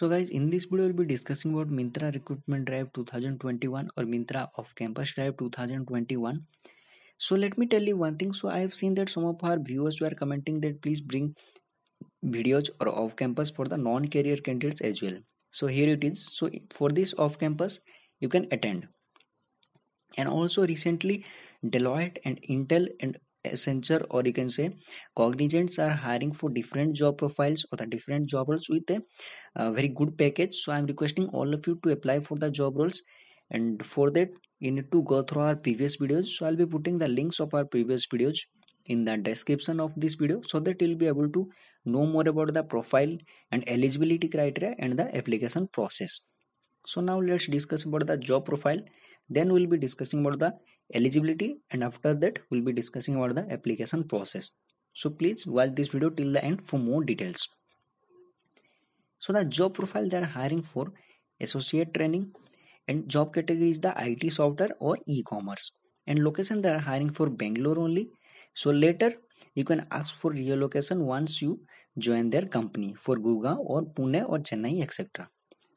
So guys, in this video, we'll be discussing about Mintra Recruitment Drive 2021 or Mintra of Campus Drive 2021. So let me tell you one thing. So I have seen that some of our viewers were commenting that please bring videos or off campus for the non-career candidates as well. So here it is. So for this off campus, you can attend. And also recently, Deloitte and Intel and Accenture or you can say Cognizants are hiring for different job profiles or the different job roles with a, a uh, very good package. So I'm requesting all of you to apply for the job roles and for that you need to go through our previous videos. So I'll be putting the links of our previous videos in the description of this video so that you'll be able to know more about the profile and eligibility criteria and the application process. So now let's discuss about the job profile. Then we'll be discussing about the eligibility and after that we'll be discussing about the application process so please watch this video till the end for more details so the job profile they are hiring for associate training and job category is the IT software or e-commerce and location they are hiring for Bangalore only so later you can ask for relocation once you join their company for Gurgaon or Pune or Chennai etc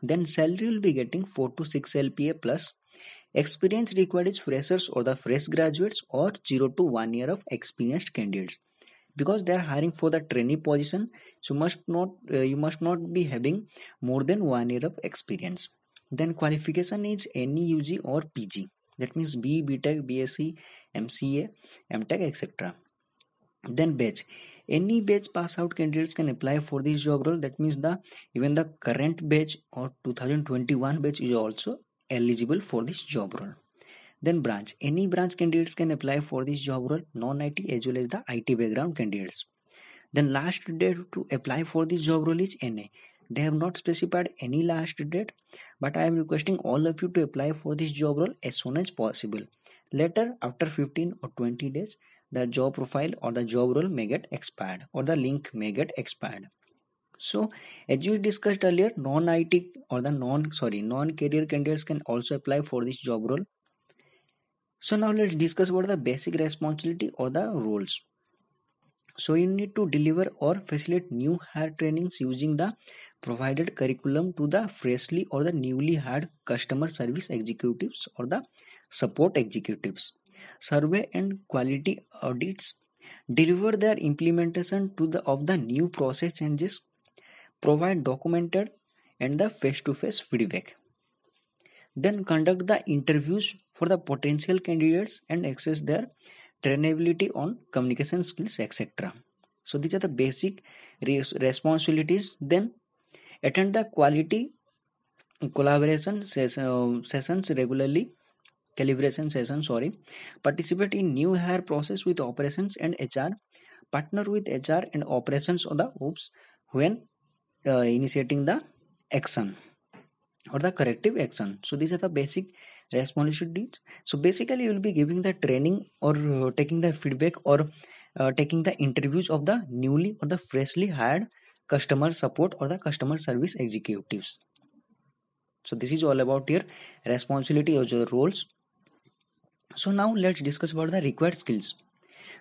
then salary will be getting 4 to 6 LPA plus Experience required is freshers or the fresh graduates or 0 to 1 year of experienced candidates. Because they are hiring for the trainee position, so must not uh, you must not be having more than 1 year of experience. Then qualification is any UG or PG. That means B, BTech, BSc, MCA, MTech, etc. Then batch. Any batch pass out candidates can apply for this job role. That means the even the current batch or 2021 batch is also eligible for this job role. Then branch. Any branch candidates can apply for this job role, non-IT as well as the IT background candidates. Then last date to apply for this job role is NA. They have not specified any last date, but I am requesting all of you to apply for this job role as soon as possible. Later, after 15 or 20 days, the job profile or the job role may get expired or the link may get expired so as we discussed earlier non it or the non sorry non career candidates can also apply for this job role so now let's discuss what the basic responsibility or the roles so you need to deliver or facilitate new hire trainings using the provided curriculum to the freshly or the newly hired customer service executives or the support executives survey and quality audits deliver their implementation to the of the new process changes provide documented and the face-to-face feedback. Then conduct the interviews for the potential candidates and assess their trainability on communication skills, etc. So these are the basic responsibilities. Then attend the quality collaboration uh, sessions regularly calibration session sorry participate in new hire process with operations and hr partner with hr and operations on the ops when uh, initiating the action or the corrective action so these are the basic responsibilities so basically you will be giving the training or uh, taking the feedback or uh, taking the interviews of the newly or the freshly hired customer support or the customer service executives so this is all about your responsibility or your roles so now let's discuss about the required skills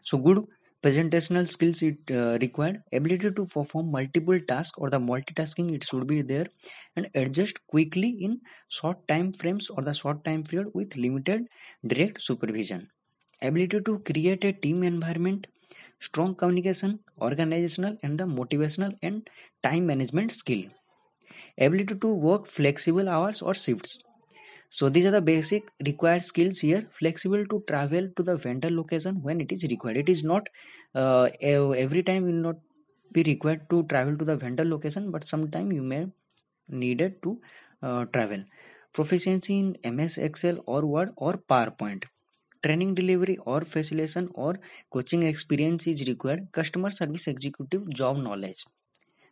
so good presentational skills it uh, required ability to perform multiple tasks or the multitasking it should be there and adjust quickly in short time frames or the short time period with limited direct supervision ability to create a team environment strong communication organizational and the motivational and time management skill ability to work flexible hours or shifts so these are the basic required skills here. Flexible to travel to the vendor location when it is required. It is not uh, every time you will not be required to travel to the vendor location, but sometime you may needed to uh, travel. Proficiency in MS Excel or Word or PowerPoint. Training delivery or facilitation or coaching experience is required. Customer service executive job knowledge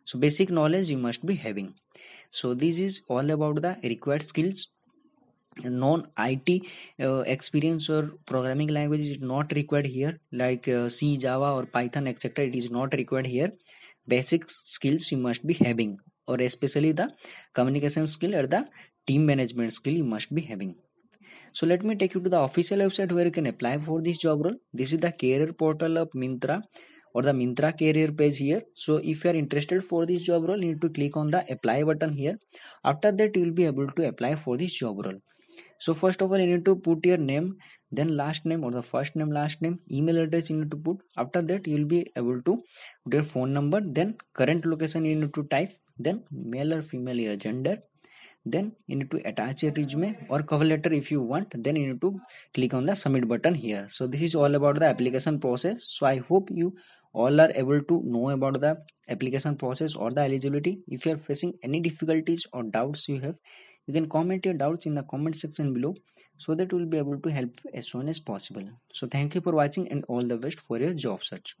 so basic knowledge you must be having so this is all about the required skills non IT uh, experience or programming language is not required here, like uh, C, Java, or Python, etc. It is not required here. Basic skills you must be having, or especially the communication skill or the team management skill you must be having. So, let me take you to the official website where you can apply for this job role. This is the career portal of Mintra or the Mintra career page here. So if you are interested for this job role, you need to click on the apply button here. After that, you will be able to apply for this job role so first of all you need to put your name then last name or the first name last name email address you need to put after that you will be able to put your phone number then current location you need to type then male or female your gender then you need to attach your resume or cover letter if you want then you need to click on the submit button here so this is all about the application process so i hope you all are able to know about the application process or the eligibility if you are facing any difficulties or doubts you have you can comment your doubts in the comment section below so that we'll be able to help as soon as possible so thank you for watching and all the best for your job search